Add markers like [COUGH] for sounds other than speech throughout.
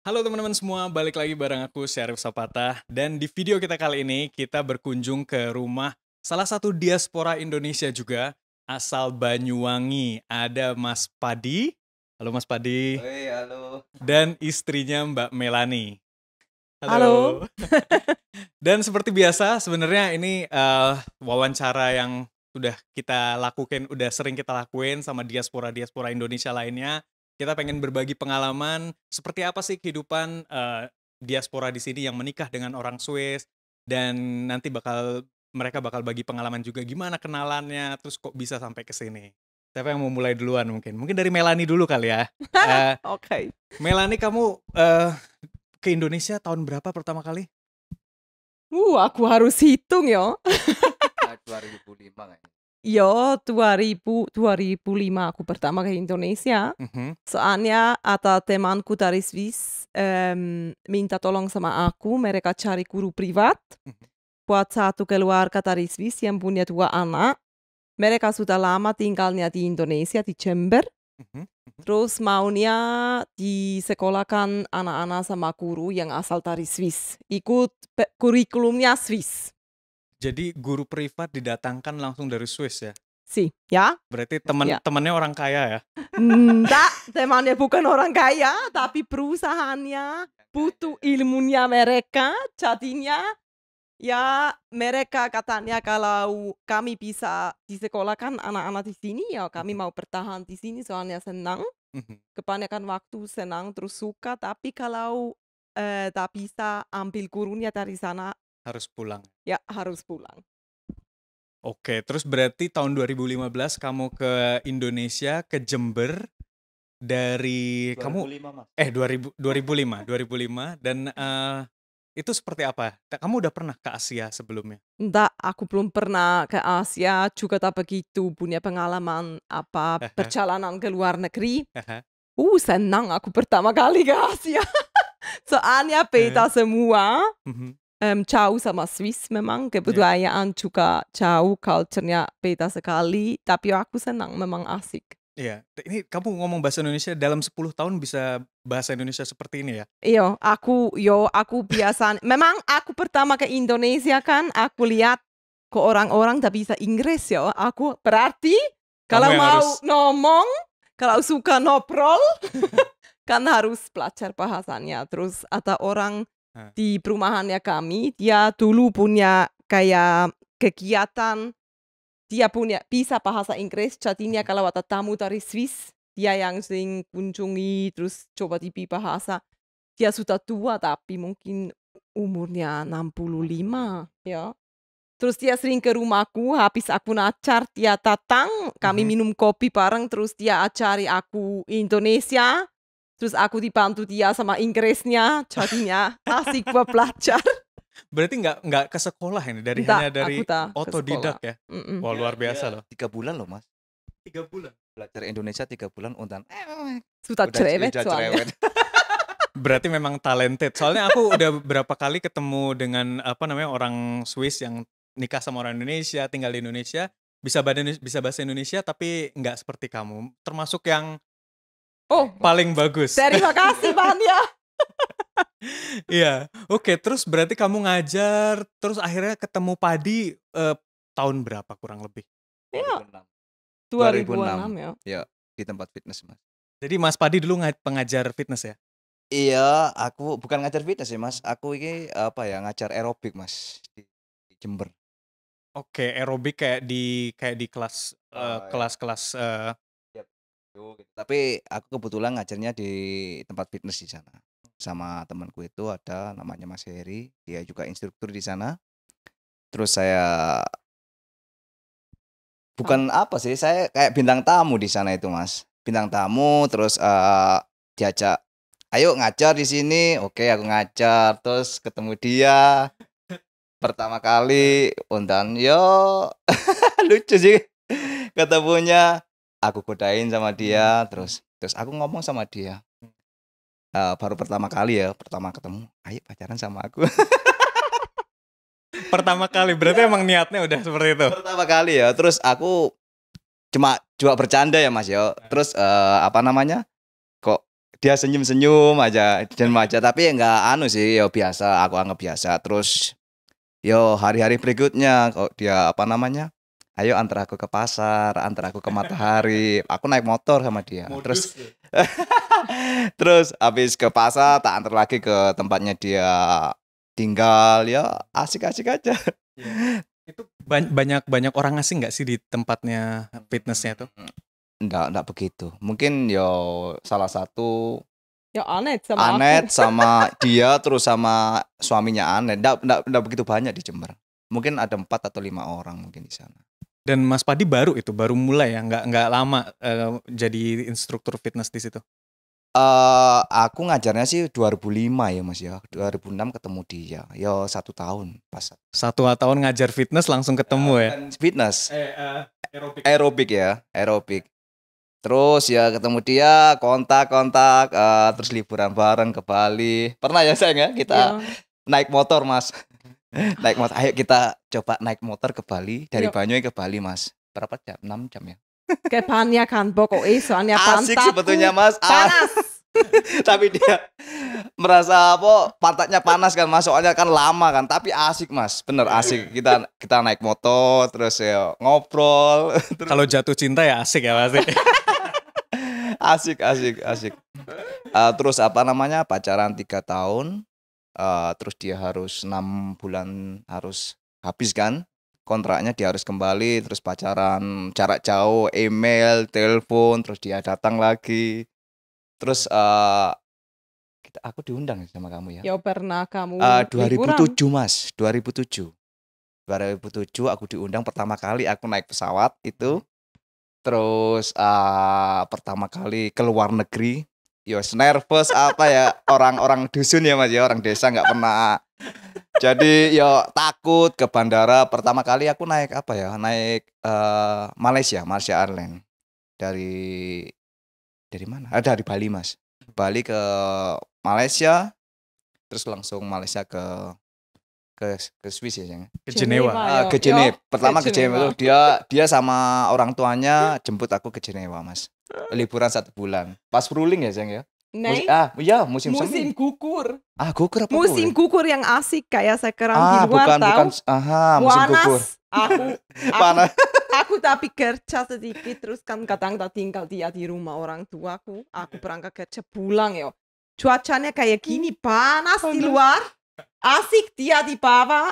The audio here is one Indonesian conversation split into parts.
Halo teman-teman semua, balik lagi bareng aku Syarif Sapata dan di video kita kali ini kita berkunjung ke rumah salah satu diaspora Indonesia juga asal Banyuwangi. Ada Mas Padi. Halo Mas Padi. Hei, halo. Dan istrinya Mbak Melani. Halo. halo. [LAUGHS] dan seperti biasa sebenarnya ini uh, wawancara yang sudah kita lakukan, udah sering kita lakuin sama diaspora-diaspora Indonesia lainnya kita pengen berbagi pengalaman seperti apa sih kehidupan uh, diaspora di sini yang menikah dengan orang Swiss dan nanti bakal mereka bakal bagi pengalaman juga gimana kenalannya terus kok bisa sampai ke sini. Siapa yang mau mulai duluan mungkin? Mungkin dari Melani dulu kali ya. uh, [LAUGHS] Oke. Okay. Melani kamu uh, ke Indonesia tahun berapa pertama kali? Uh, aku harus hitung yo. 2005 kayaknya. [LAUGHS] Yo, 2000, 2005 aku pertama ke Indonesia. Mm-hmm. Soalnya ada temanku dari Swiss um, minta tolong sama aku, mereka cari guru privat mm-hmm. buat satu keluarga dari Swiss yang punya dua anak. Mereka sudah lama tinggalnya di Indonesia, di Jember. Terus hmm mhm. Terus maunya disekolahkan anak-anak sama guru yang asal dari Swiss. Ikut kurikulumnya Swiss. Jadi guru privat didatangkan langsung dari Swiss ya? Si, ya. Berarti teman ya. temannya orang kaya ya? Enggak, temannya bukan orang kaya, tapi perusahaannya butuh ilmunya mereka, jadinya ya mereka katanya kalau kami bisa disekolahkan anak-anak di sini ya kami mhm. mau bertahan di sini soalnya senang. Mhm. Kebanyakan waktu senang terus suka, tapi kalau eh, tak bisa ambil gurunya dari sana harus pulang. Ya, harus pulang. Oke, terus berarti tahun 2015 kamu ke Indonesia, ke Jember dari 2005, kamu mas. eh 2000 2005, 2005 dan uh, itu seperti apa? Kamu udah pernah ke Asia sebelumnya? Enggak, aku belum pernah ke Asia juga tak begitu punya pengalaman apa eh, eh. perjalanan ke luar negeri. uh, senang aku pertama kali ke Asia. [LAUGHS] Soalnya beda semua. Mhm um, ciao sama Swiss memang kebudayaan juga yeah. ja culture-nya beda sekali, tapi aku senang memang asik. Iya, ini kamu ngomong bahasa Indonesia dalam 10 tahun bisa bahasa Indonesia seperti ini ya? Iya, aku yo aku biasa. memang aku pertama ke Indonesia kan, aku lihat ke orang-orang tak bisa Inggris ya. Aku berarti kalau mau harus... ngomong, kalau suka ngobrol [LAUGHS] kan harus belajar bahasanya. Terus ada orang di perumahannya kami dia dulu punya kayak kegiatan dia punya bisa bahasa Inggris jadinya kalau ada tamu dari Swiss dia yang sering kunjungi terus coba di bahasa dia sudah tua tapi mungkin umurnya 65 ya terus dia sering ke rumahku habis aku nacar dia datang kami mm -hmm. minum kopi bareng terus dia ajari aku Indonesia Terus aku dibantu dia sama Inggrisnya, jadinya [LAUGHS] asik buat belajar. Berarti nggak nggak ke sekolah ini dari Nggak, hanya dari otodidak ya. Mm-mm. Wah luar biasa iya. loh. tiga bulan loh mas Tiga bulan. belajar Indonesia tiga bulan untan eh, eh, eh. Sudah udah cerewet udah soalnya. cerewet [LAUGHS] Berarti memang talented. Soalnya aku udah berapa kali ketemu dengan apa namanya orang Swiss yang nikah sama orang Indonesia, tinggal di Indonesia, bisa bisa bahasa Indonesia tapi nggak seperti kamu. Termasuk yang Oh, paling bagus. Terima [LAUGHS] kasih banyak. Iya, oke. Terus berarti kamu ngajar, terus akhirnya ketemu Padi uh, tahun berapa kurang lebih? Iya. 2006. 2006, ya. Iya, di tempat fitness mas. Jadi Mas Padi dulu pengajar fitness ya? Iya, aku bukan ngajar fitness ya mas. Aku ini apa ya ngajar aerobik mas di Jember. Oke, aerobik kayak di kayak di kelas kelas uh, kelas, kelas, uh, gitu. Tapi aku kebetulan ngajarnya di tempat fitness di sana. Sama temanku itu ada namanya Mas Heri, dia juga instruktur di sana. Terus saya bukan apa sih, saya kayak bintang tamu di sana itu, Mas. Bintang tamu terus uh, diajak ayo ngajar di sini. Oke, aku ngajar. Terus ketemu dia pertama kali undang yo [LAUGHS] lucu sih ketemunya aku godain sama dia hmm. terus terus aku ngomong sama dia uh, baru pertama kali ya pertama ketemu ayo pacaran sama aku [LAUGHS] pertama kali berarti emang niatnya udah seperti itu pertama kali ya terus aku cuma cuma bercanda ya mas yo ya. hmm. terus uh, apa namanya kok dia senyum senyum aja dan hmm. aja tapi ya nggak anu sih yo ya biasa aku anggap biasa terus yo hari-hari berikutnya kok dia apa namanya ayo antar aku ke pasar, antar aku ke matahari. Aku naik motor sama dia. Modus terus ya? [LAUGHS] terus habis ke pasar tak antar lagi ke tempatnya dia tinggal ya asik-asik aja. Ya. [LAUGHS] Itu banyak banyak orang asing nggak sih di tempatnya fitnessnya tuh? Enggak, enggak begitu. Mungkin yo salah satu Ya Anet sama Anet [LAUGHS] sama dia terus sama suaminya Anet. Enggak, enggak, enggak begitu banyak di Jember. Mungkin ada empat atau lima orang mungkin di sana. Dan Mas Padi baru itu, baru mulai ya, nggak nggak lama uh, jadi instruktur fitness di situ. Uh, aku ngajarnya sih 2005 ya mas ya 2006 ketemu dia ya satu tahun pas satu tahun ngajar fitness langsung ketemu uh, ya, ya? fitness eh, uh, aerobik. aerobik ya aerobik terus ya ketemu dia kontak kontak uh, terus liburan bareng ke Bali pernah ya sayang ya kita yeah. naik motor mas [LAUGHS] naik motor. Ayo kita coba naik motor ke Bali dari Yo. Banyuwangi ke Bali, Mas. Berapa jam? Enam jam ya. Kepannya kan pokoknya soalnya Asik sebetulnya, Mas. Ah. Panas. [LAUGHS] tapi dia merasa apa pantatnya panas kan mas soalnya kan lama kan tapi asik mas bener asik kita kita naik motor terus ya ngobrol [LAUGHS] kalau jatuh cinta ya asik ya Mas. asik asik asik uh, terus apa namanya pacaran tiga tahun uh, terus dia harus enam bulan harus habis kan kontraknya dia harus kembali terus pacaran jarak jauh email telepon terus dia datang lagi terus uh, kita aku diundang sama kamu ya ya pernah kamu uh, eh, 2007 tujuh mas 2007 2007 aku diundang pertama kali aku naik pesawat itu terus uh, pertama kali ke luar negeri yo nervous apa ya orang-orang dusun ya mas ya orang desa nggak pernah jadi yo takut ke bandara pertama kali aku naik apa ya naik uh, Malaysia Malaysia Airlines dari dari mana ada ah, eh, dari Bali mas Bali ke Malaysia terus langsung Malaysia ke ke ke Swiss ya jangan ke Jenewa uh, ke Jenewa pertama ke Jenewa dia dia sama orang tuanya jemput aku ke Jenewa mas liburan satu bulan. Pas ruling ya, Zeng ya? Naik. Musi, ah, ya musim Musim semi. gugur. Ah, gugur apa? Musim gugur yang asik kayak sekarang ah, di luar bukan, tahu. Bukan, aha, musim Wanas. gugur. Aku, [LAUGHS] aku panas. Aku tapi kerja sedikit terus kan kadang tak tinggal dia di rumah orang tuaku. Aku berangkat kerja pulang ya. Cuacanya kayak gini panas, panas. di luar. Asik dia di bawah,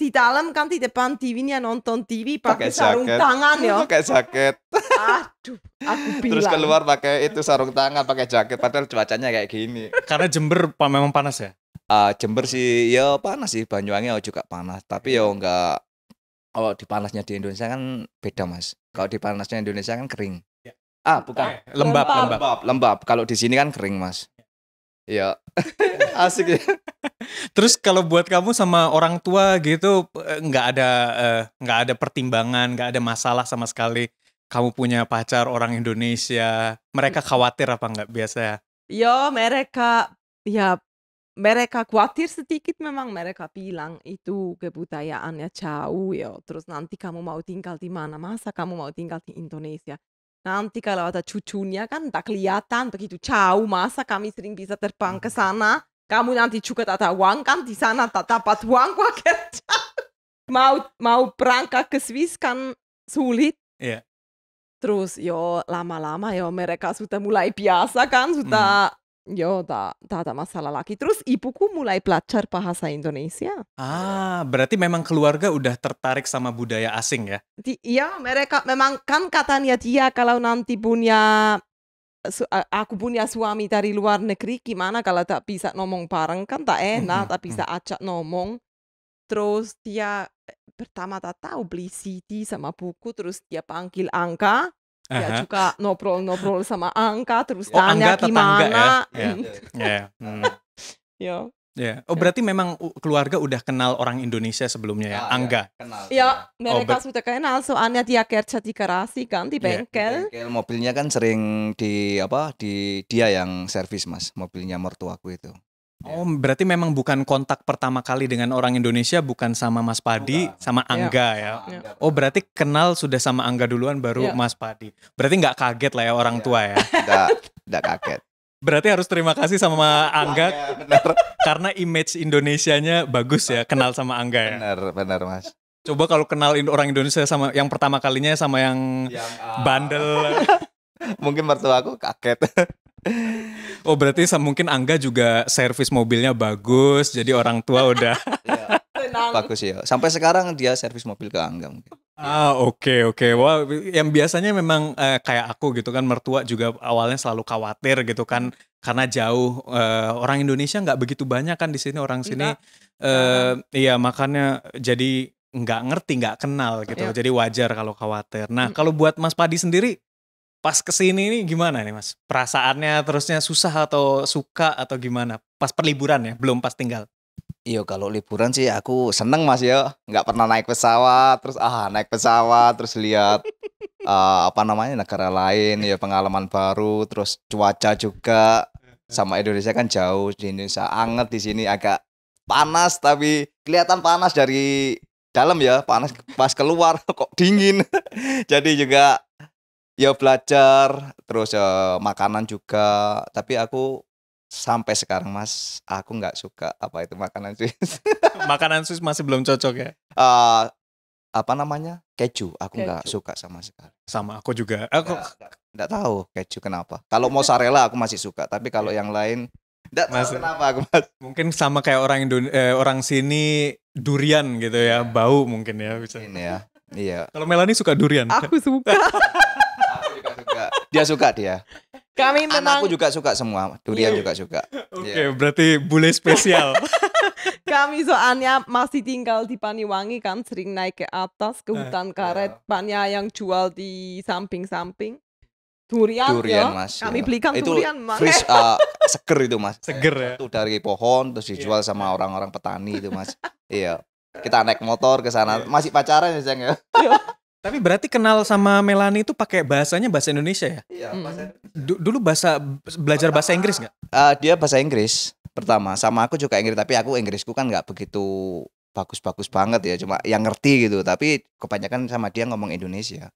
di dalam kan di depan TV-nya nonton TV pakai, sarung jaket. tangan ya. [LAUGHS] Pakai jaket. Aduh, aku bilang. Terus keluar pakai itu sarung tangan, pakai jaket padahal cuacanya kayak gini. Karena Jember memang panas ya? Uh, Jember sih ya panas sih, Banyuwangi juga panas, tapi ya enggak kalau oh, di panasnya di Indonesia kan beda, Mas. Kalau di panasnya Indonesia kan kering. Ya. Ah, bukan. Eh, lembab, lembab. Lembab. lembab. Kalau di sini kan kering, Mas. Iya. [LAUGHS] Asik ya. Terus kalau buat kamu sama orang tua gitu eh, nggak ada eh, nggak ada pertimbangan, nggak ada masalah sama sekali. Kamu punya pacar orang Indonesia, mereka khawatir apa nggak ya? Yo, mereka ya mereka khawatir sedikit memang mereka bilang itu kebudayaannya jauh ya terus nanti kamu mau tinggal di mana masa kamu mau tinggal di Indonesia nanti kalau ada cucunya kan tak kelihatan begitu jauh masa kami sering bisa terbang ke hmm. sana kamu nanti juga tak ada uang kan di sana tak dapat uang kok [LAUGHS] kerja mau mau berangkat ke Swiss kan sulit yeah. terus yo lama-lama yo mereka sudah mulai biasa kan sudah mm. Yo da, da, da masalah lagi. Terus ibuku mulai belajar bahasa Indonesia. Ah, berarti memang keluarga udah tertarik sama budaya asing ya? Di, iya, mereka memang kan katanya dia kalau nanti punya eh, su, eh, aku punya suami dari luar negeri gimana kalau tak bisa ngomong bareng kan tak hmm, enak, mm -hmm. tak bisa hmm. ajak ngomong. Terus dia eh, pertama tak tahu beli CD sama buku, terus dia panggil Angka Aha. ya juga ngobrol-ngobrol sama Angga terus [LAUGHS] hmm. oh, tanya Angga gimana. Ya. Ya. Ya. Ya. Oh berarti memang keluarga udah kenal orang Indonesia sebelumnya ya, ah, ya, Angga. Ya, kenal. Ya, mereka oh, sudah kenal soalnya dia kerja di garasi kan di ya, bengkel. Ya, bengkel mobilnya kan sering di apa di dia yang servis Mas, mobilnya mertuaku itu. Oh, berarti memang bukan kontak pertama kali dengan orang Indonesia, bukan sama Mas Padi, oh, sama iya. Angga ya. ya. Oh, berarti kenal sudah sama Angga duluan, baru ya. Mas Padi. Berarti nggak kaget lah ya orang ya. tua ya? [LAUGHS] Nggak kaget. Berarti harus terima kasih sama Angga, iya, [LAUGHS] karena image Indonesianya bagus ya, kenal sama Angga ya. Benar, benar Mas. Coba kalau kenal orang Indonesia sama yang pertama kalinya sama yang, yang uh... bandel. Ah. [LAUGHS] Mungkin mertua aku kaget. Oh berarti mungkin Angga juga servis mobilnya bagus, jadi orang tua udah. [LAUGHS] ya, bagus ya. Sampai sekarang dia servis mobil ke Angga mungkin. Ah oke okay, oke, okay. wah wow, yang biasanya memang eh, kayak aku gitu kan mertua juga awalnya selalu khawatir gitu kan karena jauh uh, orang Indonesia nggak begitu banyak kan di sini orang sini, Uh, iya makanya jadi nggak ngerti nggak kenal gitu, ya. jadi wajar kalau khawatir. Nah hmm. kalau buat Mas Padi sendiri pas kesini ini gimana nih mas? Perasaannya terusnya susah atau suka atau gimana? Pas perliburan ya, belum pas tinggal. Iya kalau liburan sih aku seneng mas ya, nggak pernah naik pesawat, terus ah naik pesawat, terus lihat uh, apa namanya negara lain, ya pengalaman baru, terus cuaca juga sama Indonesia kan jauh di Indonesia anget di sini agak panas tapi kelihatan panas dari dalam ya panas pas keluar [LAUGHS] kok dingin [LAUGHS] jadi juga ya belajar terus ya makanan juga tapi aku sampai sekarang mas aku nggak suka apa itu makanan Swiss [LAUGHS] makanan Swiss masih belum cocok ya uh, apa namanya keju aku nggak suka sama sekali sama aku juga aku nggak tahu keju kenapa kalau mozzarella aku masih suka tapi kalau yang lain nggak tahu kenapa aku mas mungkin sama kayak orang Indonesia eh, orang sini durian gitu ya bau mungkin ya bisa Ini ya iya kalau Melani suka durian aku suka [LAUGHS] dia suka dia. Kami memang Anakku juga suka semua, durian juga suka. Oke, okay, ya. yeah. berarti bule spesial. [LAUGHS] Kami soalnya masih tinggal di Paniwangi kan sering naik ke atas ke eh, hutan ya. karet, banyak yang jual di samping-samping durian, durian ya. mas kami ya. belikan itu durian mas Fresh uh, [LAUGHS] seger itu mas seger ya itu dari pohon terus iya. dijual yeah. sama orang-orang petani itu mas iya kita naik motor ke sana yeah. masih pacaran ya Ceng ya iya. Tapi berarti kenal sama Melani itu pakai bahasanya bahasa Indonesia ya? Iya, bahasa Indonesia. Dulu bahasa belajar pertama, bahasa Inggris nggak? Uh, dia bahasa Inggris pertama. Sama aku juga Inggris, tapi aku Inggrisku kan nggak begitu bagus-bagus banget ya, cuma yang ngerti gitu. Tapi kebanyakan sama dia ngomong Indonesia.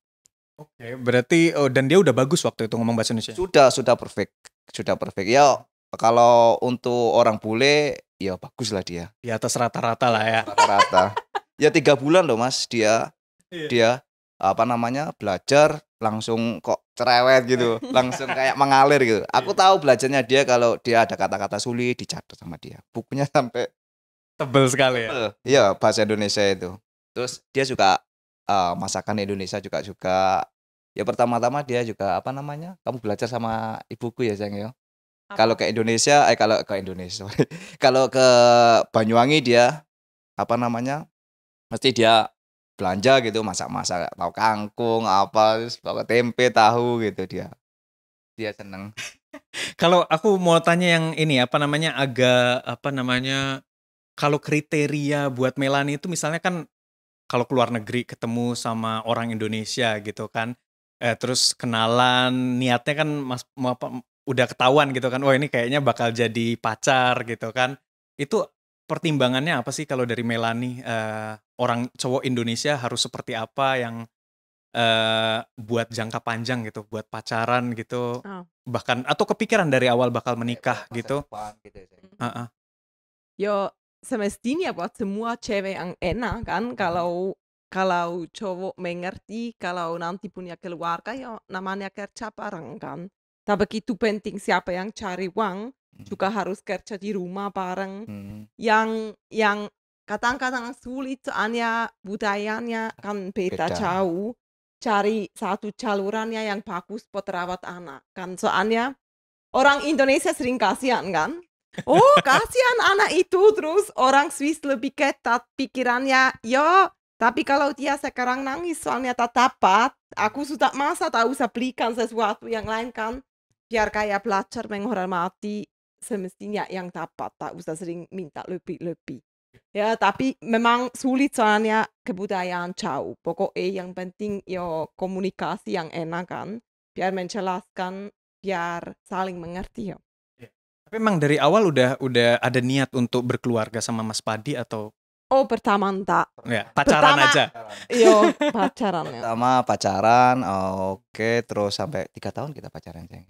Oke, berarti oh, dan dia udah bagus waktu itu ngomong bahasa Indonesia. Sudah, sudah perfect. Sudah perfect. Ya kalau untuk orang bule ya bagus lah dia. Di atas rata-rata lah ya. Rata-rata. ya tiga bulan loh mas dia. Iya. Dia apa namanya belajar langsung kok cerewet gitu [LAUGHS] langsung kayak mengalir gitu aku iya. tahu belajarnya dia kalau dia ada kata-kata sulit dicatat sama dia bukunya [LAUGHS] sampai tebel sekali ya iya bahasa Indonesia itu terus dia suka uh, eh, masakan Indonesia juga suka ya pertama-tama dia juga apa namanya kamu belajar sama ibuku ya sayang ya kalau ke Indonesia eh kalau ke Indonesia [LAUGHS] kalau ke Banyuwangi dia apa namanya mesti dia belanja gitu masak-masak tau kangkung apa terus bawa tempe tahu gitu dia dia seneng [LAUGHS] kalau aku mau tanya yang ini apa namanya agak apa namanya kalau kriteria buat Melani itu misalnya kan kalau keluar negeri ketemu sama orang Indonesia gitu kan eh, terus kenalan niatnya kan mas apa, udah ketahuan gitu kan wah oh, ini kayaknya bakal jadi pacar gitu kan itu pertimbangannya apa sih kalau dari Melani uh, eh, orang cowok Indonesia harus seperti apa yang uh, buat jangka panjang gitu, buat pacaran gitu, oh. bahkan atau kepikiran dari awal bakal menikah ya, gitu. Depan, gitu ya. Uh -uh. Yo semestinya buat semua cewek yang enak kan kalau kalau cowok mengerti kalau nanti punya keluarga ya namanya kerja bareng kan. tapi itu penting siapa yang cari uang, juga harus kerja di rumah bareng hmm. yang yang kadang-kadang sulit soalnya budayanya kan beda, jauh cari satu jalurannya yang bagus buat rawat anak kan soalnya orang Indonesia sering kasihan kan oh [LAUGHS] kasihan anak itu terus orang Swiss lebih ketat pikirannya yo tapi kalau dia sekarang nangis soalnya tak dapat aku sudah masa tak usah belikan sesuatu yang lain kan biar kayak belajar menghormati semestinya yang dapat tak usah sering minta lebih-lebih ya tapi memang sulit soalnya kebudayaan jauh pokoknya yang penting yo komunikasi yang enak kan biar menjelaskan biar saling mengerti yo ya. tapi memang dari awal udah udah ada niat untuk berkeluarga sama Mas Padi atau Oh pertama tak ya, Pacaran pertama, aja yo pacaran ya. Pertama pacaran Oke okay. terus sampai tiga tahun kita pacaran ceng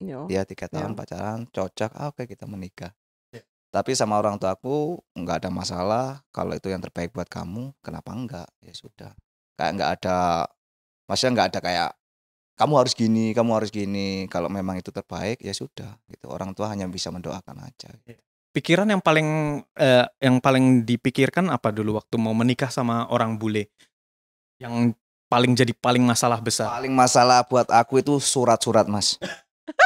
Yo. dia tiga tahun Yo. pacaran cocok ah, oke okay, kita menikah yeah. tapi sama orang tua aku nggak ada masalah kalau itu yang terbaik buat kamu kenapa enggak ya sudah kayak nggak ada maksudnya nggak ada kayak kamu harus gini kamu harus gini kalau memang itu terbaik ya sudah gitu orang tua hanya bisa mendoakan aja ya. gitu. pikiran yang paling eh, yang paling dipikirkan apa dulu waktu mau menikah sama orang bule yang paling jadi paling masalah besar paling masalah buat aku itu surat-surat mas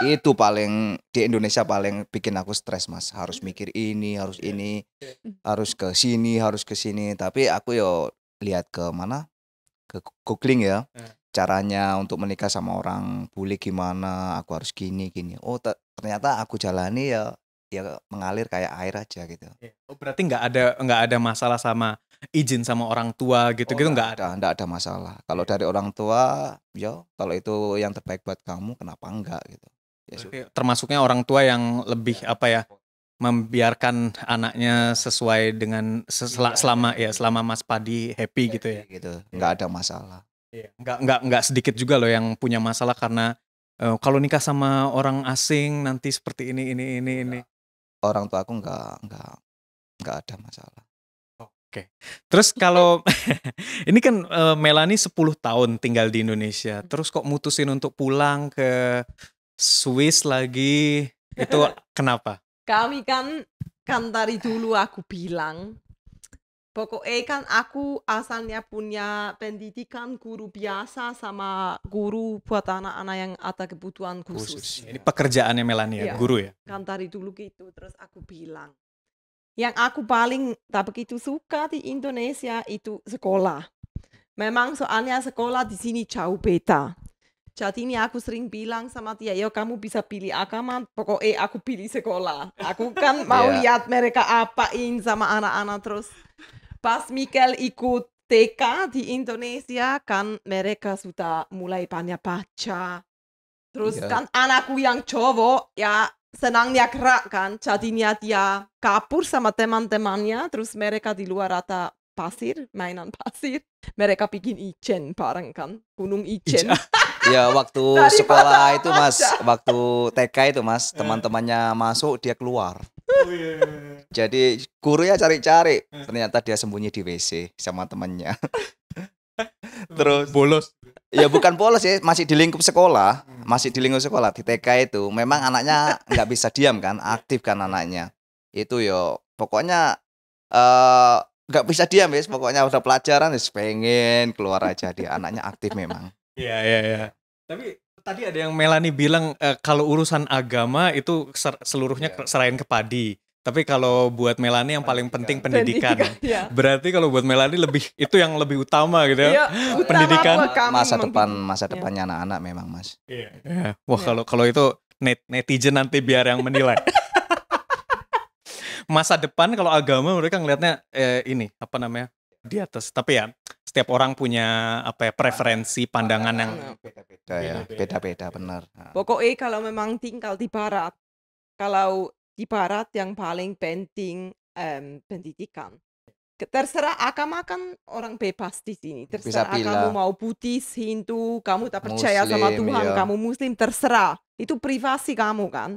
itu paling di Indonesia paling bikin aku stres mas harus hmm. mikir ini harus iya. ini hmm. harus ke sini harus ke sini tapi aku yo lihat ke mana ke googling ya nah. caranya untuk menikah sama orang bule gimana aku harus gini gini oh ternyata aku jalani ya ya mengalir kayak air aja gitu. Iya. Oh berarti nggak ada nggak ada masalah sama izin sama orang tua gitu-gitu oh, gitu? nggak ada nggak ada masalah. Kalau yeah. dari orang tua, yo ya, kalau itu yang terbaik buat kamu kenapa enggak gitu. Ya, termasuknya orang tua yang lebih yeah. apa ya membiarkan anaknya sesuai dengan yeah. selama ya iya. selama Mas Padi happy, yeah. gitu ya. Gitu, iya. nggak ada masalah. Iya. Nggak nggak nggak sedikit juga loh yang punya masalah karena uh, kalau nikah sama orang asing nanti seperti ini ini ini ini orang tua aku nggak nggak nggak ada masalah. Oke. Terus kalau [LAUGHS] [LAUGHS] ini kan Melani 10 tahun tinggal di Indonesia. Hmm. Terus kok mutusin untuk pulang ke Swiss lagi? Itu [LAUGHS] kenapa? Kami kan kan dari dulu aku bilang Pokoknya kan aku asalnya punya pendidikan guru biasa sama guru buat anak-anak yang ada kebutuhan khusus. khusus. Ini pekerjaannya Melania, ya. guru ya? Kan dari dulu gitu, terus aku bilang. Yang aku paling tak begitu suka di Indonesia itu sekolah. Memang soalnya sekolah di sini jauh beta Jadi ini aku sering bilang sama dia, ya kamu bisa pilih agama, pokoknya aku pilih sekolah. Aku kan [LAUGHS] mau yeah. lihat mereka apain sama anak-anak terus pas Michael ikut TK di Indonesia kan mereka sudah mulai banyak baca. Terus yeah. kan anakku yang cowok ya senangnya kerak kan. Jadinya dia kapur sama teman-temannya. Terus mereka di luar rata pasir, mainan pasir. Mereka bikin ijen bareng kan. Gunung ijen. Iya. ya waktu [LAUGHS] sekolah itu mas, waktu TK itu mas, teman-temannya masuk dia keluar. Oh, iya, iya, iya. Jadi guru ya cari-cari, eh. ternyata dia sembunyi di WC sama temennya. [LAUGHS] Terus bolos. Ya bukan bolos ya, masih di lingkup sekolah, hmm. masih di lingkup sekolah di TK itu. Memang anaknya nggak bisa diam kan, aktif kan anaknya. Itu yo, pokoknya eh uh, nggak bisa diam ya pokoknya udah pelajaran pengen keluar aja dia anaknya aktif memang iya iya iya tapi Tadi ada yang Melani bilang e, kalau urusan agama itu ser seluruhnya yeah. serain ke padi. Tapi kalau buat Melani yang paling penting pendidikan. pendidikan ya. Berarti kalau buat Melani lebih itu yang lebih utama gitu ya. Iya, pendidikan masa depan masa iya. depannya anak-anak ya. memang, Mas. Iya. Yeah. Wah, iya. kalau yeah. kalau itu net netizen nanti biar yang menilai. [LAUGHS] masa depan kalau agama mereka ngelihatnya eh, ini apa namanya? di atas. Tapi ya setiap orang punya apa ya preferensi pandangan yang beda-beda ya beda-beda ya. benar pokoknya kalau memang tinggal di barat kalau di barat yang paling penting um, pendidikan terserah agama kan orang bebas di sini terserah kamu mau putih Hindu kamu tak percaya muslim, sama Tuhan iya. kamu Muslim terserah itu privasi kamu kan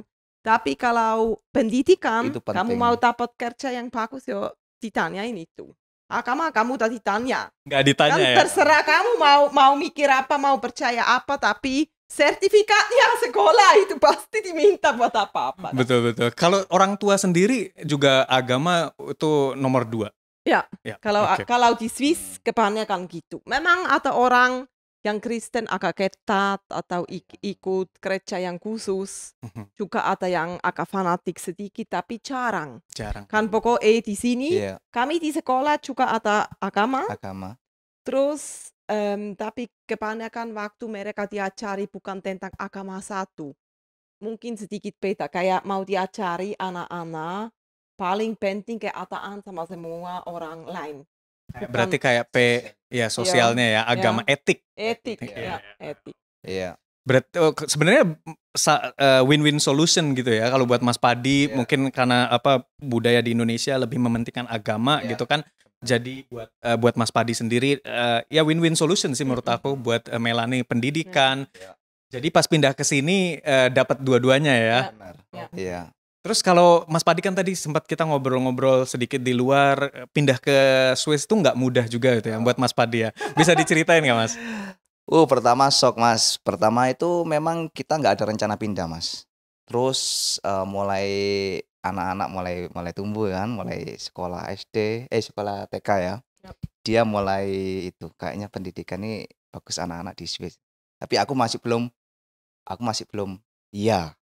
tapi kalau pendidikan kamu mau dapat kerja yang bagus yo ditanyain itu Ah, kamu kamu tadi tanya. Nggak ditanya kan ya. terserah kamu mau mau mikir apa, mau percaya apa, tapi sertifikatnya [LAUGHS] sekolah itu pasti diminta buat apa-apa. Betul betul. Kalau orang tua sendiri juga agama itu nomor dua. Ya. ya. Kalau okay. kalau di Swiss kebanyakan gitu. Memang ada orang yang Kristen agak ketat atau ik ikut gereja yang khusus mhm. juga ada yang agak fanatik sedikit tapi jarang jarang kan mhm. pokoknya di sini yeah. kami di sekolah juga ada agama agama terus um, tapi kebanyakan waktu mereka diajari bukan tentang agama satu mungkin sedikit beda kayak mau diajari anak-anak paling penting ataan sama semua orang lain Berarti kayak P ya iya, sosialnya ya, iya. agama ya. etik. Etik ya, ya. etik. Iya. ya Berarti oh, sebenarnya eh, win-win solution gitu ya kalau buat Mas Padi ya. mungkin karena apa budaya di Indonesia lebih mementingkan agama ya. gitu kan jadi buat uh, buat Mas Padi sendiri uh, ya win-win solution sih menurut aku buat uh, Melani pendidikan. Ya. Jadi pas pindah ke sini uh, dapat dua-duanya ya. Iya. Ya. Terus kalau Mas Padi kan tadi sempat kita ngobrol-ngobrol sedikit di luar eh, pindah ke Swiss tuh nggak mudah juga gitu ya buat Mas Padi ya. Bisa diceritain nggak Mas? Uh pertama shock Mas. Pertama itu memang kita nggak ada rencana pindah Mas. Terus uh, mulai anak-anak mulai mulai tumbuh kan, mulai sekolah SD, eh sekolah TK ya. Yep. Dia mulai itu kayaknya pendidikan ini bagus anak-anak di Swiss. Tapi aku masih belum aku masih belum iya.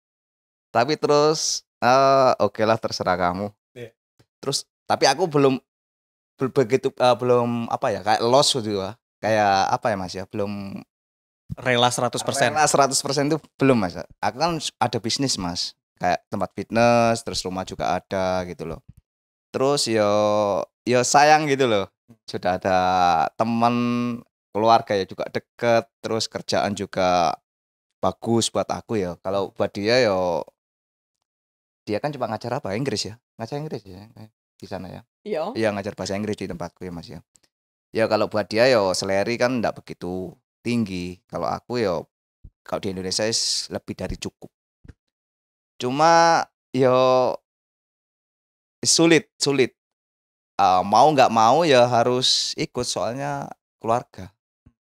Tapi terus uh, eh, oke lah terserah kamu yeah. terus tapi aku belum begitu uh, belum apa ya kayak loss gitu ya kayak apa ya mas ya belum rela 100% rela 100% itu belum mas aku kan ada bisnis mas kayak tempat fitness terus rumah juga ada gitu loh terus yo yo sayang gitu loh sudah ada teman keluarga ya juga deket terus kerjaan juga bagus buat aku ya kalau buat dia yo dia kan cuma ngajar apa Inggris ya ngajar Inggris ya eh, di sana ya iya iya ngajar bahasa Inggris di tempatku ya mas ya ya kalau buat dia yo seleri kan tidak begitu tinggi kalau aku yo kalau di Indonesia lebih dari cukup cuma yo sulit sulit uh, mau nggak mau ya harus ikut soalnya keluarga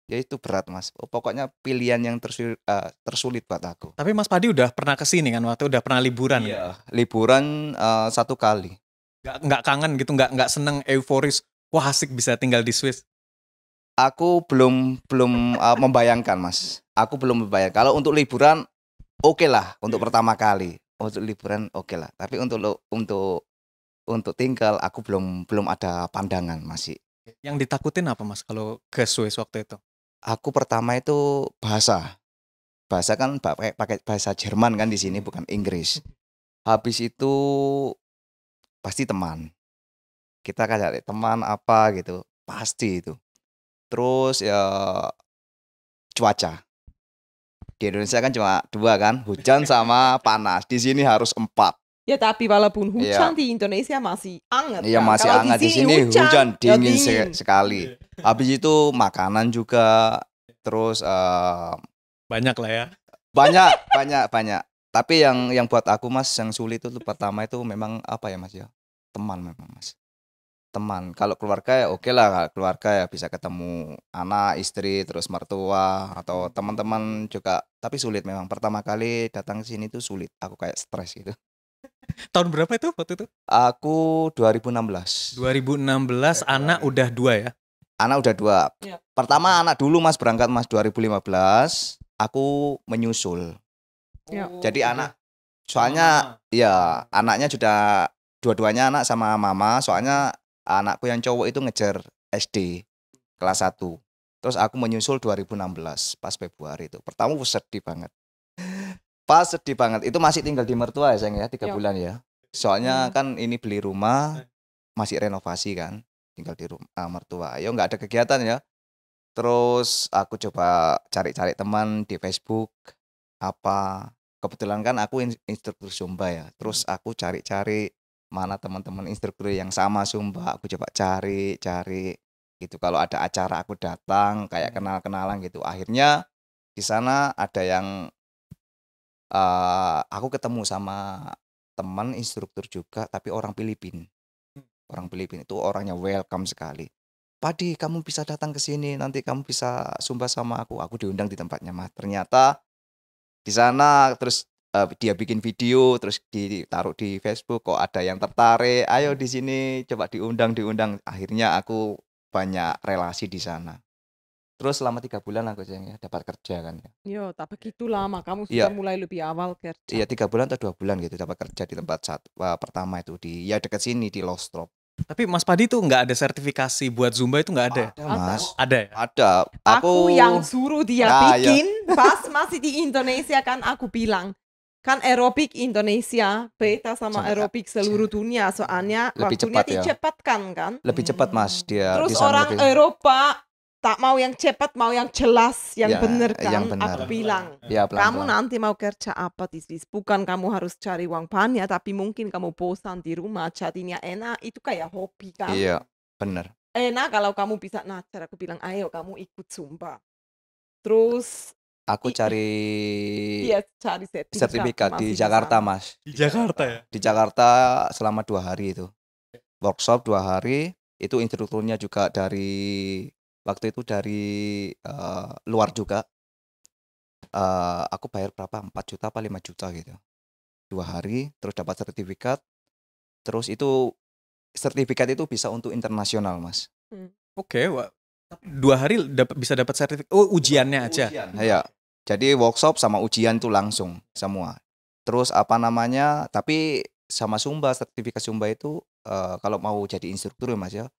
ya itu berat mas pokoknya pilihan yang tersulit, uh, eh, tersulit buat aku tapi mas Padi udah pernah kesini kan waktu udah pernah liburan iya kan? liburan uh, satu kali nggak nggak kangen gitu nggak nggak seneng euforis wah asik bisa tinggal di Swiss aku belum belum uh, membayangkan mas aku belum membayang kalau untuk liburan oke okay lah untuk yeah. pertama kali untuk liburan oke okay lah tapi untuk untuk untuk tinggal aku belum belum ada pandangan masih yang ditakutin apa mas kalau ke Swiss waktu itu aku pertama itu bahasa. Bahasa kan pakai pakai bahasa Jerman kan di sini bukan Inggris. Hmm. Habis itu pasti teman. Kita kan cari teman apa gitu, pasti itu. Terus ya cuaca. Di Indonesia kan cuma dua kan, hujan sama panas. Di sini harus empat. Ya tapi walaupun iya. hujan yeah. di Indonesia masih anget. Iya kan? masih Kalau anget di sini, di sini hujan, hujan ya dingin, ya dingin. sekali. Habis itu makanan juga terus uh, banyak lah ya. Banyak, banyak, banyak. Tapi yang yang buat aku Mas yang sulit itu pertama itu memang apa ya Mas ya? Teman memang Mas teman. Kalau keluarga ya oke okay lah, keluarga ya bisa ketemu anak, istri, terus mertua atau teman-teman juga. Tapi sulit memang. Pertama kali datang ke sini itu sulit. Aku kayak stres gitu. [LAUGHS] Tahun berapa itu waktu itu? Aku 2016. 2016 iya. anak udah dua ya? Anak udah dua. Ya. Pertama anak dulu mas berangkat mas 2015. Aku menyusul. Ya. Jadi oh, anak, soalnya mama. ya anaknya sudah dua-duanya anak sama mama. Soalnya anakku yang cowok itu ngejar SD kelas 1. Terus aku menyusul 2016 pas Februari itu. Pertama sedih banget. Pas sedih banget. Itu masih tinggal di mertua ya sayang ya, tiga iya. bulan ya. Soalnya hmm. kan ini beli rumah iya. masih renovasi kan, tinggal di rumah ah, mertua. ya nggak ada kegiatan ya. Terus aku coba cari-cari teman di Facebook apa kebetulan kan aku instruktur zumba ya. Terus hmm. aku cari-cari mana teman-teman instruktur yang sama zumba, aku coba cari-cari gitu. Kalau ada acara aku datang kayak hmm. kenal-kenalan gitu. Akhirnya di sana ada yang uh, aku ketemu sama teman instruktur juga tapi orang Filipin hmm. orang Filipin itu orangnya welcome sekali Padi kamu bisa datang ke sini nanti kamu bisa sumpah sama aku aku diundang di tempatnya mah ternyata di sana terus dia bikin video terus ditaruh di Facebook kok ada yang tertarik ayo hmm. di sini coba diundang diundang akhirnya aku banyak relasi di sana Terus selama tiga bulan aku ya dapat kerja kan ya. Iya, tak begitu lama. Kamu iya. sudah ya. mulai lebih awal kerja. Iya, tiga bulan atau dua bulan gitu dapat kerja di tempat saat wah, pertama itu di ya dekat sini di Lostrop. Tapi Mas Padi tuh nggak ada sertifikasi buat zumba itu nggak ada. Ada Mas. Ada. Ya? Ada. Aku, aku yang suruh dia nah, iya. bikin ya. pas masih di Indonesia kan aku bilang kan aerobik Indonesia beta sama aerobik seluruh dunia soalnya lebih waktunya cepat, ya. dicepatkan kan lebih cepat mas dia terus orang lebih... Eropa tak mau yang cepat, mau yang jelas, yang ya, benar kan? Yang bener. Aku bilang, ya, pelan -pelan. kamu nanti mau kerja apa di Swiss? Bukan kamu harus cari uang banyak, tapi mungkin kamu bosan di rumah, jadinya enak. Itu kayak hobi kan? Iya, benar. Enak kalau kamu bisa nacer. Aku bilang, ayo kamu ikut zumba. Terus aku cari iya cari sertifikat, sertifikat di Jakarta sama. mas di Jakarta ya di Jakarta selama dua hari itu workshop dua hari itu instrukturnya juga dari waktu itu dari uh, luar juga uh, aku bayar berapa 4 juta apa 5 juta gitu dua hari terus dapat sertifikat terus itu sertifikat itu bisa untuk internasional mas hmm. oke okay, dua hari dapat bisa dapat sertifikat oh ujiannya aja Ujian. ya jadi workshop sama ujian tuh langsung semua terus apa namanya tapi sama Sumba sertifikat Sumba itu uh, kalau mau jadi instruktur ya mas ya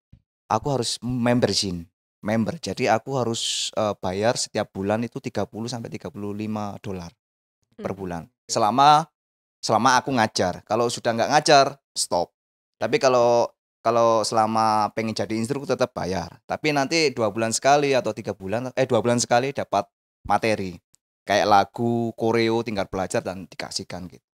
aku harus membership member. Jadi aku harus uh, bayar setiap bulan itu 30 sampai 35 dolar hmm. per bulan. Selama selama aku ngajar. Kalau sudah nggak ngajar, stop. Tapi kalau kalau selama pengen jadi instruktur tetap bayar. Tapi nanti dua bulan sekali atau tiga bulan, eh dua bulan sekali dapat materi kayak lagu, koreo tinggal belajar dan dikasihkan gitu.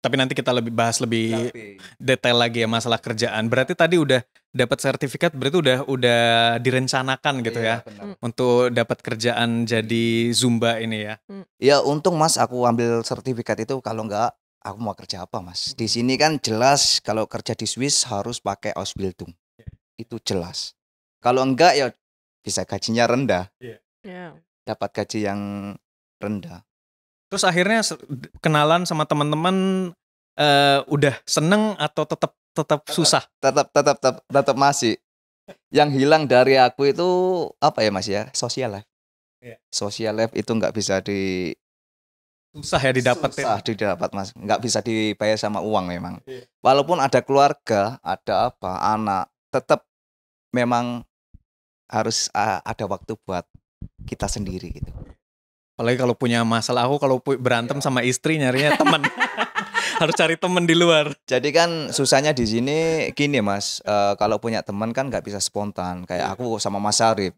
Tapi nanti kita lebih bahas lebih Tapi. detail lagi ya masalah kerjaan. Berarti tadi udah dapat sertifikat berarti udah udah direncanakan gitu iya, ya benar. Mm. untuk dapat kerjaan jadi zumba ini ya. Mm. Ya untung Mas aku ambil sertifikat itu kalau enggak aku mau kerja apa Mas. Di mm. sini kan jelas kalau kerja di Swiss harus pakai Ausbildung. Iya. Itu jelas. Kalau enggak ya bisa gajinya rendah. Iya. Iya. Dapat gaji yang rendah. Terus akhirnya kenalan sama teman-teman uh, udah seneng atau tetap tetap susah? Tetap tetap tetap tetap masih. Yang hilang dari aku itu apa ya Mas ya? Sosial life. Yeah. Sosial life itu nggak bisa di susah ya didapat ya? Susah didapat Mas. Nggak bisa dibayar sama uang memang. Yeah. Walaupun ada keluarga, ada apa, anak, tetap memang harus ada waktu buat kita sendiri gitu. Apalagi kalau punya masalah aku kalau berantem iya. sama istri nyarinya teman. [LAUGHS] Harus cari teman di luar. Jadi kan susahnya di sini gini Mas, uh, kalau punya teman kan nggak bisa spontan kayak iya. aku sama Mas Arif.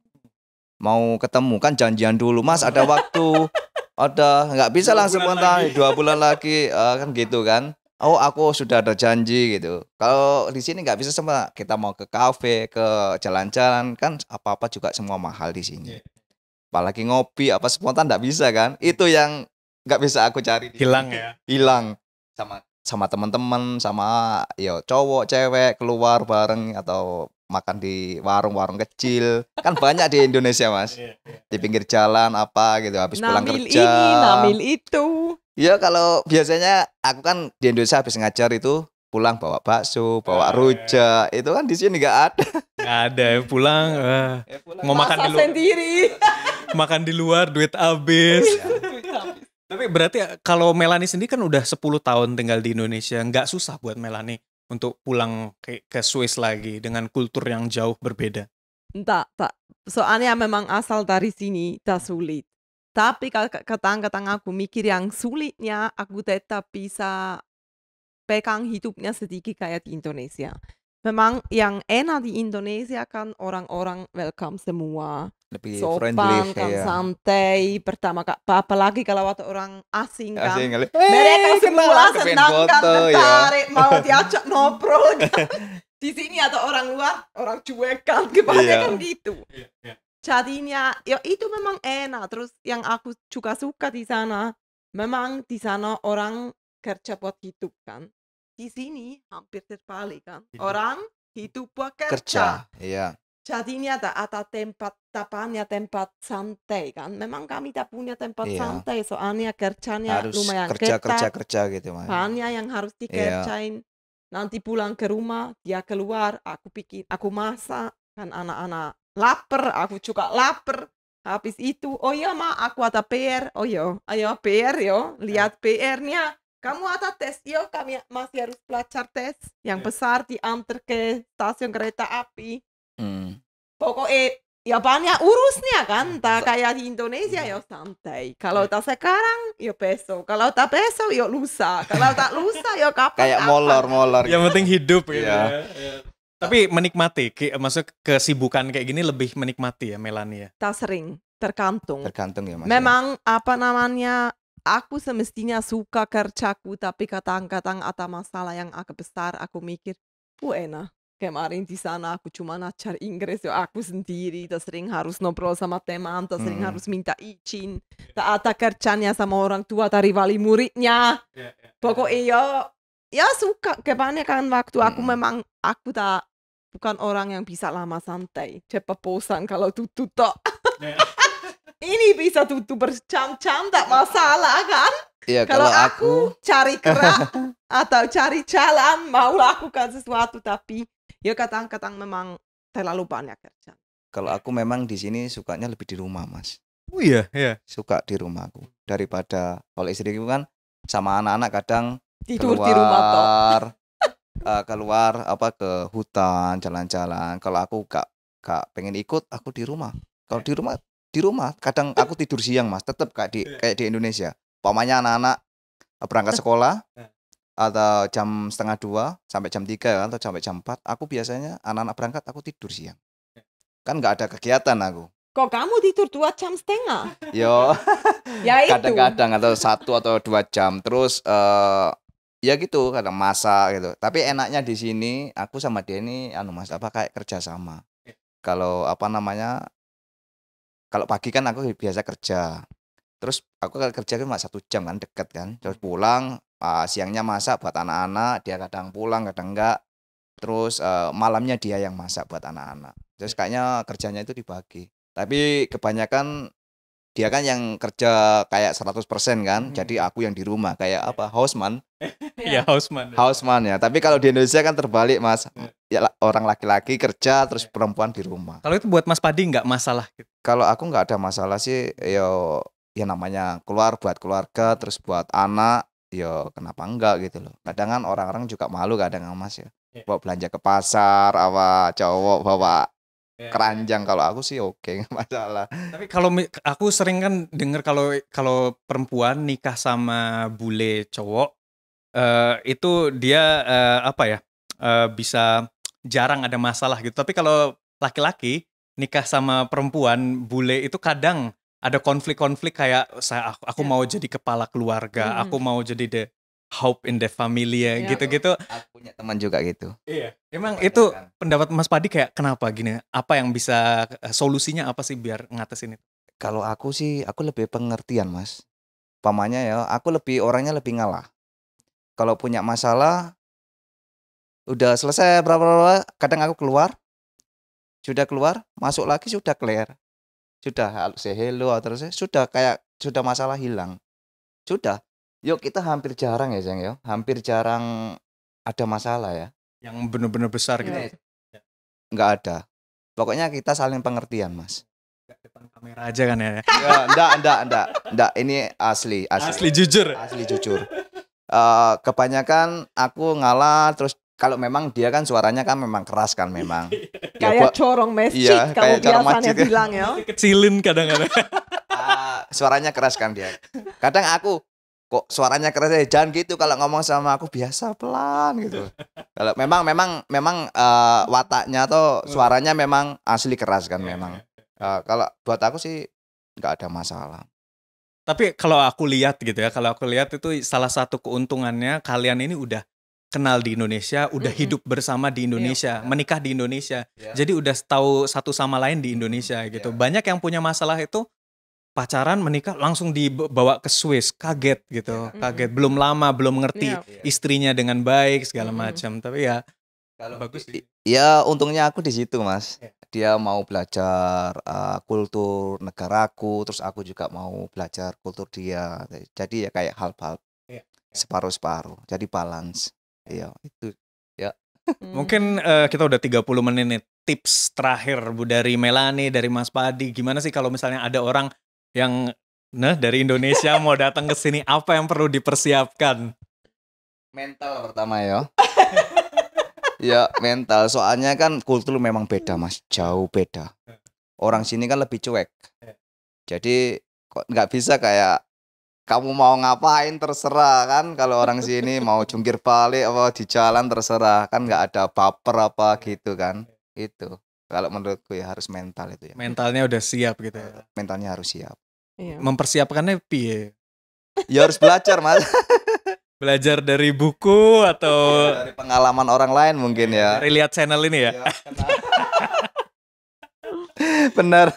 Mau ketemu kan janjian dulu Mas ada [LAUGHS] waktu. ada nggak bisa dua langsung spontan dua bulan lagi uh, kan gitu kan oh aku sudah ada janji gitu kalau di sini nggak bisa semua kita mau ke kafe ke jalan-jalan kan apa-apa juga semua mahal di sini yeah apalagi ngopi apa spontan tidak bisa kan itu yang nggak bisa aku cari hilang ya hilang sama sama teman-teman sama yo ya, cowok cewek keluar bareng atau makan di warung-warung kecil kan banyak di Indonesia mas iya, iya, iya. di pinggir jalan apa gitu habis namil pulang kerja ini, namil itu ya kalau biasanya aku kan di Indonesia habis ngajar itu pulang bawa bakso bawa ah, rujak itu kan di sini nggak ada Gak ada ya pulang, uh, ya, pulang. mau makan di luar sendiri [LAUGHS] makan di luar duit habis iya, tapi berarti eh, kalau Melani sendiri kan udah 10 tahun tinggal di Indonesia nggak susah buat Melani untuk pulang ke, ke Swiss lagi dengan kultur yang jauh berbeda enggak tak soalnya memang asal dari sini tak sulit tapi kalau kadang-kadang aku mikir yang sulitnya aku tetap bisa pegang hidupnya sedikit kayak di Indonesia memang yang enak di Indonesia kan orang-orang welcome semua lebih sopan friendly, kan iya. santai pertama apalagi kalau waktu orang asing kan asing, hey, mereka semua senang kan ya. tertarik ya. mau [LAUGHS] diajak ngobrol kan. [LAUGHS] di sini atau orang luar orang cuek kan [LAUGHS] kebanyakan kan gitu yeah, yeah. jadinya ya itu memang enak terus yang aku juga suka di sana memang di sana orang kerja buat hidup kan di sini hampir terbalik kan. Orang hidup bekerja. Kerja, iya. Jadinya ada, ada tempat, tapanya tempat santai kan. Memang kami tak punya tempat iya. santai, soalnya kerjanya harus lumayan kerja, ketat. kerja, kerja gitu. mah Banyak yang harus iya. dikerjain. Iya. Nanti pulang ke rumah, dia keluar, aku pikir aku masak. Kan anak-anak lapar, aku juga lapar. Habis itu, oh iya mah aku ada PR. Oh iya, ayo PR yo, iya. lihat PR-nya kamu ada tes, yo iya, kami masih harus belajar tes yang iya. besar di antar ke stasiun kereta api. Mm. Pokoknya ya banyak urusnya kan, hmm, tak kayak di Indonesia iya. ya santai. Kalau tak sekarang, ya besok. Kalau tak besok, ya lusa. Kalau tak lusa, ya [LAUGHS] kapan? Kayak molor-molor. Yang gitu. penting hidup gitu. Ya. ya. Tapi menikmati, masuk kesibukan kayak gini lebih menikmati ya Melania. Tak sering, tergantung. Tergantung ya mas. Ya. Memang apa namanya aku semestinya suka kerjaku tapi kadang-kadang ada masalah yang agak besar aku mikir buena kemarin di sana aku cuma ngajar Inggris ya aku sendiri Tersering sering harus ngobrol sama teman tersering sering hmm. harus minta izin tak ada kerjanya sama orang tua dari wali muridnya ya, ya, ya, pokoknya ya ya suka kebanyakan waktu aku hmm. memang aku tak bukan orang yang bisa lama santai cepat bosan kalau tutup tok ini bisa tutup bercam-cam tak masalah kan? Iya, kalau, kalau aku, aku cari kerak [LAUGHS] atau cari jalan mau lakukan sesuatu tapi ya kadang-kadang memang terlalu banyak kerja. Kalau aku memang di sini sukanya lebih di rumah, Mas. Oh iya, iya. Suka di rumahku daripada kalau istriku kan sama anak-anak kadang tidur keluar, di rumah toh. [LAUGHS] Eh, uh, keluar apa ke hutan jalan-jalan. Kalau aku gak gak pengen ikut, aku di rumah. Kalau iya. di rumah di rumah kadang aku tidur siang mas tetap kayak di iya. kayak di Indonesia pamannya anak-anak eh, berangkat eh. sekolah iya. atau jam setengah dua sampai jam tiga kan, atau sampai jam empat aku biasanya anak-anak berangkat aku tidur siang iya. kan nggak ada kegiatan aku kok kamu tidur dua jam setengah yo [LAUGHS] ya kadang-kadang atau satu atau dua jam terus uh, ya gitu kadang masa gitu tapi enaknya di sini aku sama dia ini anu mas apa kayak kerjasama kalau apa namanya kalau pagi kan aku biasa kerja terus aku kalau kerja kan satu jam kan deket kan terus hmm. pulang uh, siangnya masak buat anak-anak dia kadang pulang kadang enggak terus uh, malamnya dia yang masak buat anak-anak terus iya. kayaknya kerjanya itu dibagi tapi kebanyakan dia kan yang kerja kayak 100% kan hmm. jadi aku yang di rumah kayak iya. apa houseman [LAUGHS] iya, ya houseman houseman ya tapi kalau di Indonesia kan terbalik mas iya. ya, orang laki-laki kerja terus perempuan di rumah kalau itu buat mas Padi nggak masalah gitu? kalau aku nggak ada masalah sih yo ya, ya namanya keluar buat keluarga terus buat anak yo ya kenapa enggak gitu loh kadang kan orang-orang juga malu kadang mas ya bawa belanja ke pasar apa cowok bawa yeah. keranjang kalau aku sih oke okay, [LAUGHS] masalah tapi kalau aku sering kan dengar kalau kalau perempuan nikah sama bule cowok uh, itu dia uh, apa ya uh, bisa jarang ada masalah gitu tapi kalau laki-laki nikah sama perempuan bule itu kadang ada konflik-konflik kayak saya aku, aku iya. yeah. mau jadi kepala keluarga, mm. aku mau jadi de, hope in the family ya, iya, gitu-gitu. Aku punya teman juga gitu. Iya. Emang itu kan. pendapat Mas Padi kayak kenapa gini? Apa yang bisa eh, solusinya apa sih biar ngatasin itu? Kalau aku sih aku lebih pengertian, Mas. Pamannya ya, aku lebih orangnya lebih ngalah. Kalau punya masalah udah selesai berapa, berapa kadang aku keluar sudah keluar masuk lagi sudah clear sudah say hello terus sudah kayak sudah masalah hilang sudah Yuk kita hampir jarang ya Zeng ya, hampir jarang ada masalah ya. Yang benar-benar besar gitu. Iya. Ya. Enggak ya. ada. Pokoknya kita saling pengertian, Mas. Enggak depan kamera aja kan ya. [LAUGHS] Nggak, enggak, enggak, enggak. Enggak, ini asli, asli. Asli jujur. Asli jujur. Uh, kebanyakan aku ngalah terus kalau memang dia kan suaranya kan memang keras kan memang. Iya. ya, kayak corong masjid iya, kalau biasanya masjid, bilang ya. Kecilin kadang-kadang. uh, [LAUGHS] suaranya keras kan dia. Kadang aku kok suaranya keras ya jangan gitu kalau ngomong sama aku biasa pelan gitu [LAUGHS] kalau memang memang memang uh, wataknya atau hmm. suaranya memang asli keras kan memang uh, kalau buat aku sih nggak ada masalah tapi kalau aku lihat gitu ya kalau aku lihat itu salah satu keuntungannya kalian ini udah kenal di Indonesia udah hidup bersama di Indonesia menikah di Indonesia jadi udah tahu satu sama lain di Indonesia gitu banyak yang punya masalah itu pacaran menikah langsung dibawa ke Swiss kaget gitu yeah. kaget mm. belum lama belum mengerti yeah. istrinya dengan baik segala mm. macam tapi ya kalau bagus sih. ya untungnya aku di situ mas yeah. dia mau belajar uh, kultur negaraku terus aku juga mau belajar kultur dia jadi ya kayak hal-hal yeah. Iya. separuh separuh jadi balance iya, iya itu ya hmm. mungkin uh, kita udah 30 menit tips terakhir Bu dari Melani, dari Mas Padi, gimana sih kalau misalnya ada orang yang nah dari Indonesia [LAUGHS] mau datang ke sini apa yang perlu dipersiapkan? Mental pertama ya. [LAUGHS] ya mental. Soalnya kan kultur memang beda mas, jauh beda. Orang sini kan lebih cuek. Jadi kok nggak bisa kayak kamu mau ngapain terserah kan kalau orang sini mau jungkir balik apa di jalan terserah kan nggak ada baper apa gitu kan itu kalau menurutku ya harus mental itu ya mentalnya udah siap gitu ya mentalnya harus siap Iya. Mempersiapkannya piye? Ya harus belajar, Mas. [LAUGHS] belajar dari buku atau dari pengalaman orang lain mungkin ya. Dari lihat channel ini ya. ya Benar.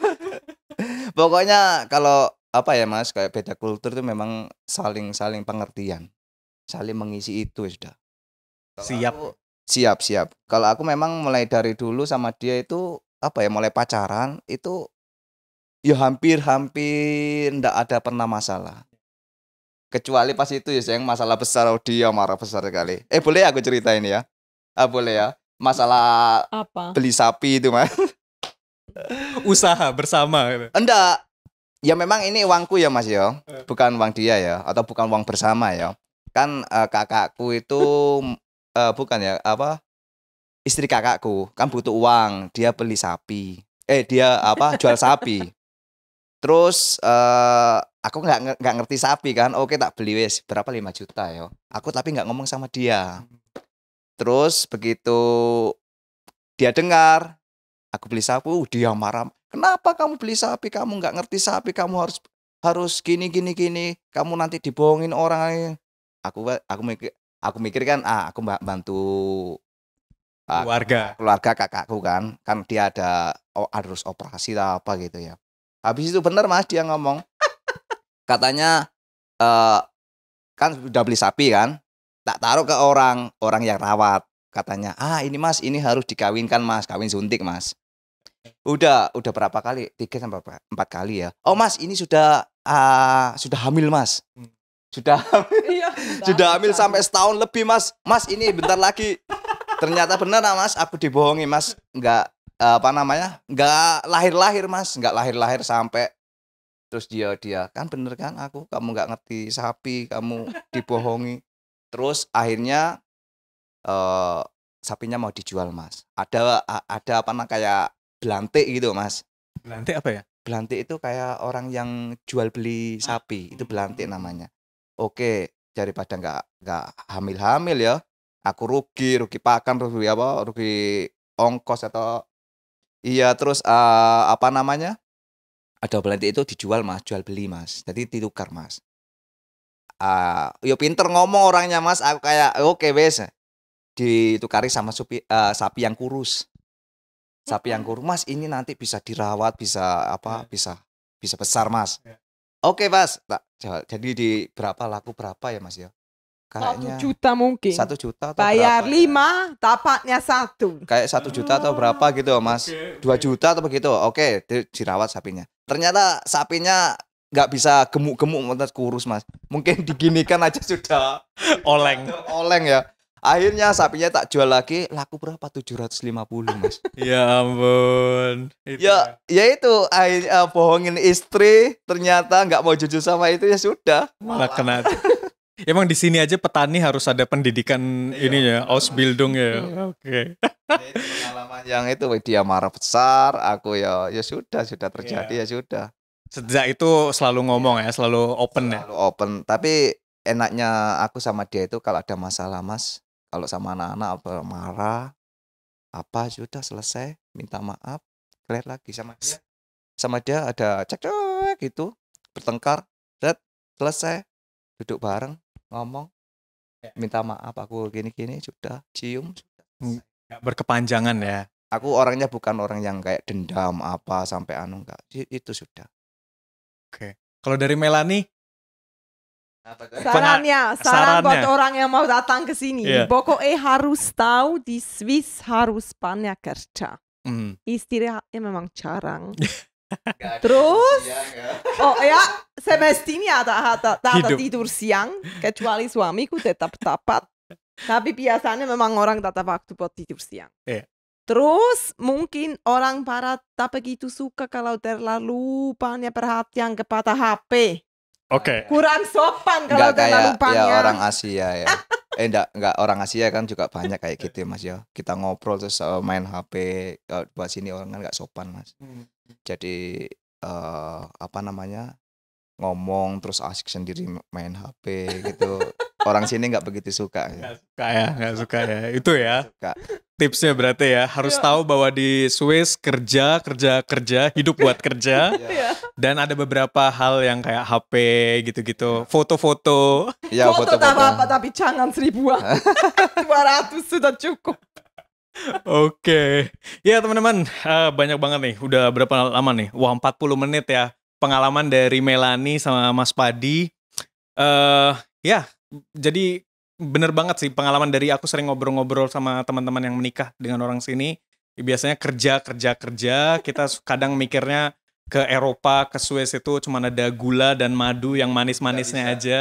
Pokoknya kalau apa ya Mas, kayak beda kultur itu memang saling-saling pengertian. Saling mengisi itu sudah. kalau siap. Aku, siap, siap. Kalau aku memang mulai dari dulu sama dia itu apa ya, mulai pacaran itu ya hampir-hampir ndak ada pernah masalah. Kecuali pas itu ya sayang masalah besar oh dia marah besar sekali. Eh boleh ya aku cerita ini ya? Ah boleh ya. Masalah apa? Beli sapi itu mah. [LAUGHS] Usaha bersama. Enggak. Gitu. Ya memang ini uangku ya Mas ya. Eh. Bukan uang dia ya atau bukan uang bersama ya. Kan uh, kakakku itu uh, [LAUGHS] bukan ya apa? Istri kakakku kan butuh uang, dia beli sapi eh dia apa jual sapi Terus uh, aku nggak nggak ngerti sapi kan. Oke tak beli wes berapa lima juta ya. Aku tapi nggak ngomong sama dia. Terus begitu dia dengar aku beli sapi, uh, dia marah. Kenapa kamu beli sapi? Kamu nggak ngerti sapi. Kamu harus harus gini gini gini. Kamu nanti dibohongin orang. Aku aku mikir aku mikir kan ah aku bantu ah, keluarga keluarga kakakku kan kan dia ada harus operasi lah apa gitu ya habis itu benar mas dia ngomong [LAUGHS] katanya uh, kan udah beli sapi kan tak taruh ke orang orang yang rawat katanya ah ini mas ini harus dikawinkan mas kawin suntik mas udah udah berapa kali tiga sampai empat kali ya oh mas ini sudah uh, sudah hamil mas sudah hmm. iya, sudah hamil [LAUGHS] iya, [LAUGHS] sampai setahun lebih mas mas ini bentar lagi ternyata benar ah, mas aku dibohongi mas Enggak, Eh, apa namanya nggak lahir-lahir mas nggak lahir-lahir sampai terus dia dia kan bener kan aku kamu nggak ngerti sapi kamu dibohongi terus akhirnya uh, sapinya mau dijual mas ada ada apa namanya kayak belante gitu mas belante apa ya belante itu kayak orang yang jual beli sapi ah. itu belante namanya oke daripada nggak nggak hamil hamil ya aku rugi rugi pakan rugi apa rugi ongkos atau Iya, terus uh, apa namanya? Ada belanti itu dijual mas, jual beli mas. Jadi ditukar mas. Uh, ah, yo ya pinter ngomong orangnya mas. Aku kayak oke okay, wes. Ditukari sama supi, uh, sapi yang kurus. Sapi yang kurus mas ini nanti bisa dirawat, bisa apa, yeah. bisa bisa besar mas. Yeah. Oke okay, mas. Tak, nah, jadi di berapa laku berapa ya mas ya? kayaknya satu juta mungkin satu juta atau bayar berapa, ya? lima ya? tapaknya satu kayak satu juta atau berapa gitu mas dua juta atau begitu oke dirawat sapinya ternyata sapinya nggak bisa gemuk-gemuk mentas kurus mas mungkin diginikan aja [LAUGHS] sudah oleng [LAUGHS] oleng ya akhirnya sapinya tak jual lagi laku berapa lima puluh, mas [LAUGHS] ya ampun itu. ya ya, ya itu akhirnya eh, bohongin istri ternyata nggak mau jujur sama itu ya sudah malah kena Emang di sini aja petani harus ada pendidikan iya, ininya, Ausbildung ya. Iya, iya, oke. Okay. pengalaman yang itu dia marah besar, aku ya ya sudah sudah terjadi iya. ya sudah. Sejak itu selalu iya. ngomong ya, selalu open selalu ya. Selalu open. Tapi enaknya aku sama dia itu kalau ada masalah Mas, kalau sama anak-anak apa marah apa sudah selesai, minta maaf, clear lagi sama dia. Sama dia ada cekcok gitu, bertengkar, set, selesai, duduk bareng ngomong iya. minta maaf aku gini-gini sudah cium sudah berkepanjangan ya aku orangnya bukan orang yang kayak dendam apa sampai anu enggak itu sudah oke kalau dari Melani Sarannya, saran buat orang yang mau datang ke sini. Yeah. Pokoknya harus tahu di Swiss harus banyak kerja. Mm. Istirahatnya memang jarang. [LAUGHS] Terus, oh ya semestinya ini ya, ada, ada ada tidur siang, kecuali suamiku tetap dapat. Tapi biasanya memang orang tak ada waktu buat tidur siang. Yeah. Terus mungkin orang barat tak begitu suka kalau terlalu banyak perhatian kepada HP. Oke. Okay. Kurang sopan kalau Nggak terlalu kayak, ya, banyak. Ya orang Asia ya. eh enggak, enggak orang Asia kan juga banyak kayak gitu Mas ya. Kita ngobrol terus eh, main HP buat sini orang kan enggak sopan Mas. Hmm jadi uh, apa namanya ngomong terus asik sendiri main HP gitu [LAUGHS] orang sini nggak begitu suka ya. Gak suka ya nggak suka ya [LAUGHS] itu ya suka. tipsnya berarti ya harus ya. tahu bahwa di Swiss kerja kerja kerja hidup buat kerja [LAUGHS] ya. dan ada beberapa hal yang kayak HP gitu-gitu iya. foto-foto ya foto, foto, foto. Tapi, tapi jangan seribuan dua ratus sudah cukup Oke. Ya teman-teman, uh, banyak banget nih. Udah berapa lama nih? Wah 40 menit ya. Pengalaman dari Melani sama Mas Padi. Uh, ya, jadi bener banget sih pengalaman dari aku sering ngobrol-ngobrol sama teman-teman yang menikah dengan orang sini. Biasanya kerja, kerja, kerja. Kita kadang mikirnya ke Eropa ke Swiss itu cuma ada gula dan madu yang manis-manisnya aja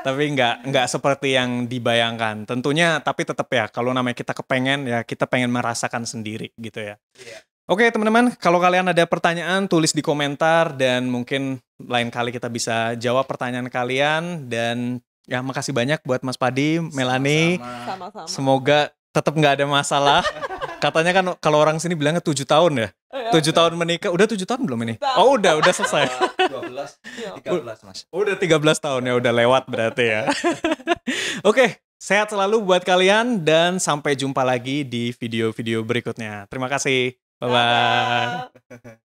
tapi nggak nggak seperti yang dibayangkan tentunya tapi tetap ya kalau namanya kita kepengen ya kita pengen merasakan sendiri gitu ya yeah. Oke teman-teman, kalau kalian ada pertanyaan tulis di komentar dan mungkin lain kali kita bisa jawab pertanyaan kalian dan ya makasih banyak buat Mas Padi, Melani. Sama-sama. Semoga tetap nggak ada masalah. [LAUGHS] Katanya kan kalau orang sini bilangnya tujuh tahun ya. Oh, iya. Tujuh tahun menikah. Udah tujuh tahun belum ini? Oh udah, udah selesai. [LAUGHS] Iya. tiga belas mas. Udah belas tahun ya, udah lewat berarti ya. [LAUGHS] Oke, okay, sehat selalu buat kalian dan sampai jumpa lagi di video-video berikutnya. Terima kasih. Bye-bye.